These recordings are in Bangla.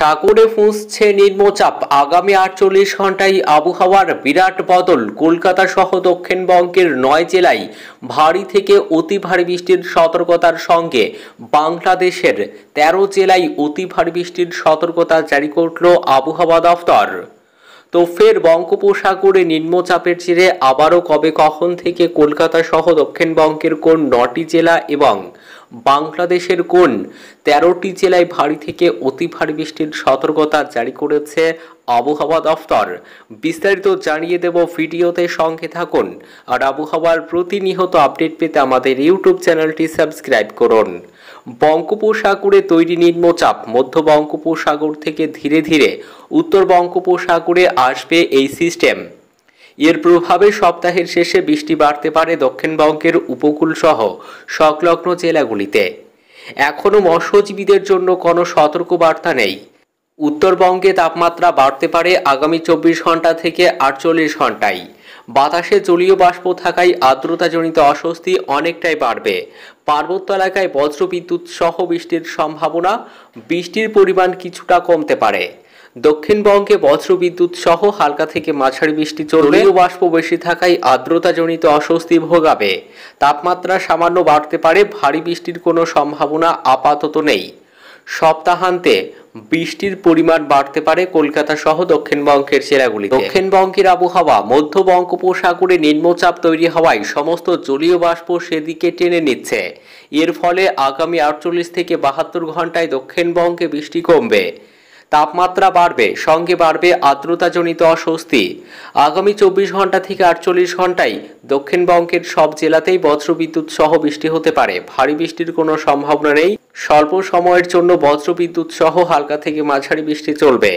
সাগরে ফুঁসছে নিম্নচাপ আগামী আটচল্লিশ ঘন্টায় আবহাওয়ার বিরাট বদল কলকাতা সহ দক্ষিণবঙ্গের নয় জেলায় ভারী থেকে অতি ভারী বৃষ্টির সতর্কতার সঙ্গে বাংলাদেশের তেরো জেলায় অতি ভারী বৃষ্টির সতর্কতা জারি করল আবহাওয়া দফতর তো ফের বঙ্গোপসাগরে নিম্নচাপের জেরে আবারও কবে কখন থেকে কলকাতা সহ দক্ষিণবঙ্গের কোন নটি জেলা এবং বাংলাদেশের কোন তেরোটি জেলায় ভারী থেকে অতি ভারী বৃষ্টির সতর্কতা জারি করেছে আবহাওয়া দফতর বিস্তারিত জানিয়ে দেব ভিডিওতে সঙ্গে থাকুন আর আবহাওয়ার প্রতিনিয়ত আপডেট পেতে আমাদের ইউটিউব চ্যানেলটি সাবস্ক্রাইব করুন বঙ্গোপসাগরে তৈরি নিম্নচাপ মধ্য বঙ্গোপসাগর থেকে ধীরে ধীরে উত্তর বঙ্গোপসাগরে আসবে এই সিস্টেম এর প্রভাবে সপ্তাহের শেষে বৃষ্টি বাড়তে পারে দক্ষিণবঙ্গের উপকূল সহ সংলগ্ন জেলাগুলিতে এখনও মৎস্যজীবীদের জন্য কোনো সতর্কবার্তা নেই উত্তরবঙ্গে তাপমাত্রা বাড়তে পারে আগামী চব্বিশ ঘন্টা থেকে আটচল্লিশ ঘন্টায় বাতাসে জলীয় বাষ্প থাকায় আর্দ্রতাজনিত অস্বস্তি অনেকটাই বাড়বে পার্বত্য এলাকায় বজ্রবিদ্যুৎ সহ বৃষ্টির সম্ভাবনা বৃষ্টির পরিমাণ কিছুটা কমতে পারে দক্ষিণবঙ্গে বজ্রবিদ্যুৎ সহ হালকা থেকে মাঝারি বৃষ্টি চলবে বাষ্প বেশি থাকায় আর্দ্রতাজনিত অস্বস্তি ভোগাবে তাপমাত্রা সামান্য বাড়তে পারে ভারী বৃষ্টির কোনো সম্ভাবনা আপাতত নেই সপ্তাহান্তে বৃষ্টির পরিমাণ বাড়তে পারে কলকাতা সহ দক্ষিণবঙ্গের জেলাগুলি দক্ষিণবঙ্গের আবহাওয়া মধ্য বঙ্গোপসাগরে নিম্নচাপ তৈরি হওয়ায় সমস্ত জলীয় বাষ্প সেদিকে টেনে নিচ্ছে এর ফলে আগামী আটচল্লিশ থেকে বাহাত্তর ঘন্টায় দক্ষিণবঙ্গে বৃষ্টি কমবে তাপমাত্রা বাড়বে সঙ্গে বাড়বে আর্দ্রতাজনিত অস্বস্তি আগামী চব্বিশ ঘন্টা থেকে আটচল্লিশ ঘন্টায় দক্ষিণবঙ্গের সব জেলাতেই বজ্রবিদ্যুৎ সহ বৃষ্টি হতে পারে ভারী বৃষ্টির কোনো সম্ভাবনা নেই স্বল্প সময়ের জন্য বজ্রবিদ্যুৎ সহ হালকা থেকে মাঝারি বৃষ্টি চলবে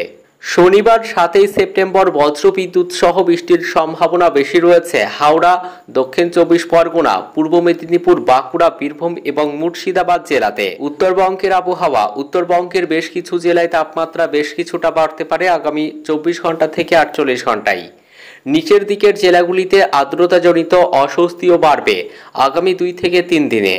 শনিবার সাতই সেপ্টেম্বর বজ্রবিদ্যুৎ সহ বৃষ্টির সম্ভাবনা বেশি রয়েছে হাওড়া দক্ষিণ চব্বিশ পরগনা পূর্ব মেদিনীপুর বাঁকুড়া বীরভূম এবং মুর্শিদাবাদ জেলাতে উত্তরবঙ্গের আবহাওয়া উত্তরবঙ্গের বেশ কিছু জেলায় তাপমাত্রা বেশ কিছুটা বাড়তে পারে আগামী চব্বিশ ঘন্টা থেকে আটচল্লিশ ঘন্টায় নিচের দিকের জেলাগুলিতে আর্দ্রতাজনিত অস্বস্তিও বাড়বে আগামী দুই থেকে তিন দিনে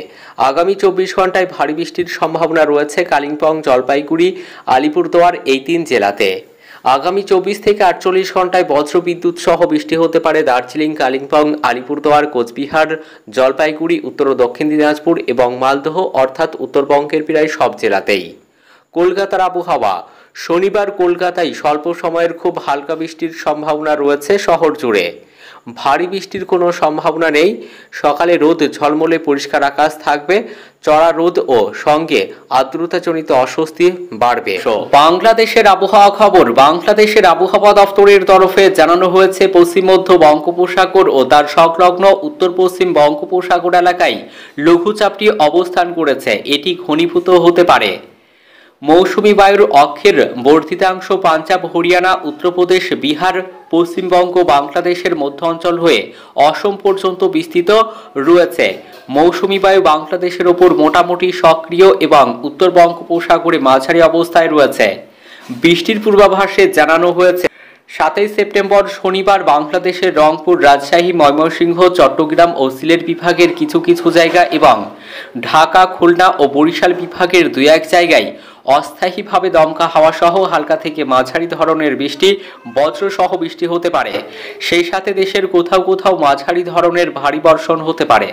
আগামী চব্বিশ ঘন্টায় ভারী বৃষ্টির সম্ভাবনা রয়েছে কালিম্পং জলপাইগুড়ি আলিপুরদুয়ার এই তিন জেলাতে আগামী চব্বিশ থেকে আটচল্লিশ ঘন্টায় বজ্রবিদ্যুৎ সহ বৃষ্টি হতে পারে দার্জিলিং কালিম্পং আলিপুরদুয়ার কোচবিহার জলপাইগুড়ি উত্তর ও দক্ষিণ দিনাজপুর এবং মালদহ অর্থাৎ উত্তরবঙ্গের প্রায় সব জেলাতেই কলকাতার আবহাওয়া শনিবার কলকাতায় স্বল্প সময়ের খুব হালকা বৃষ্টির সম্ভাবনা রয়েছে শহর জুড়ে ভারী বৃষ্টির কোনো সম্ভাবনা নেই সকালে রোদ ঝলমলে পরিষ্কার আকাশ থাকবে চড়া রোদ ও সঙ্গে আর্দ্রতাজনিত অস্বস্তি বাড়বে বাংলাদেশের আবহাওয়া খবর বাংলাদেশের আবহাওয়া দপ্তরের তরফে জানানো হয়েছে পশ্চিম মধ্য বঙ্গোপসাগর ও তার সংলগ্ন উত্তর পশ্চিম বঙ্গোপসাগর এলাকায় লঘুচাপটি অবস্থান করেছে এটি ঘনীভূত হতে পারে মৌসুমি বায়ুর অক্ষের বর্ধিতাংশ পাঞ্জাব হরিয়ানা উত্তরপ্রদেশ বিহার পশ্চিমবঙ্গ বাংলাদেশের মধ্য অঞ্চল হয়ে অসম পর্যন্ত বিস্তৃত রয়েছে মৌসুমি বায়ু বাংলাদেশের ওপর মোটামুটি সক্রিয় এবং উত্তর বঙ্গোপসাগরে মাঝারি অবস্থায় রয়েছে বৃষ্টির পূর্বাভাসে জানানো হয়েছে সাতই সেপ্টেম্বর শনিবার বাংলাদেশের রংপুর রাজশাহী ময়মনসিংহ চট্টগ্রাম ও সিলেট বিভাগের কিছু কিছু জায়গা এবং ঢাকা খুলনা ও বরিশাল বিভাগের দু এক জায়গায় অস্থায়ীভাবে দমকা হাওয়াসহ হালকা থেকে মাঝারি ধরনের বৃষ্টি বজ্রসহ বৃষ্টি হতে পারে সেই সাথে দেশের কোথাও কোথাও মাঝারি ধরনের ভারী বর্ষণ হতে পারে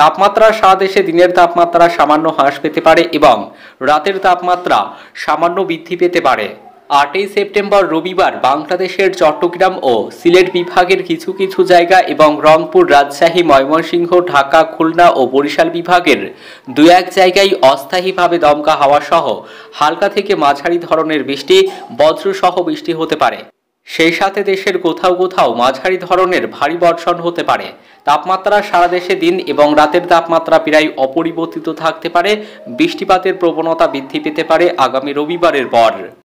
তাপমাত্রা সারা দেশে দিনের তাপমাত্রা সামান্য হ্রাস পেতে পারে এবং রাতের তাপমাত্রা সামান্য বৃদ্ধি পেতে পারে আটই সেপ্টেম্বর রবিবার বাংলাদেশের চট্টগ্রাম ও সিলেট বিভাগের কিছু কিছু জায়গা এবং রংপুর রাজশাহী ময়মনসিংহ ঢাকা খুলনা ও বরিশাল বিভাগের দু এক জায়গায় অস্থায়ীভাবে দমকা হাওয়া সহ হালকা থেকে মাঝারি ধরনের বৃষ্টি বজ্রসহ বৃষ্টি হতে পারে সেই সাথে দেশের কোথাও কোথাও মাঝারি ধরনের ভারী বর্ষণ হতে পারে তাপমাত্রা সারা দেশে দিন এবং রাতের তাপমাত্রা প্রায় অপরিবর্তিত থাকতে পারে বৃষ্টিপাতের প্রবণতা বৃদ্ধি পেতে পারে আগামী রবিবারের পর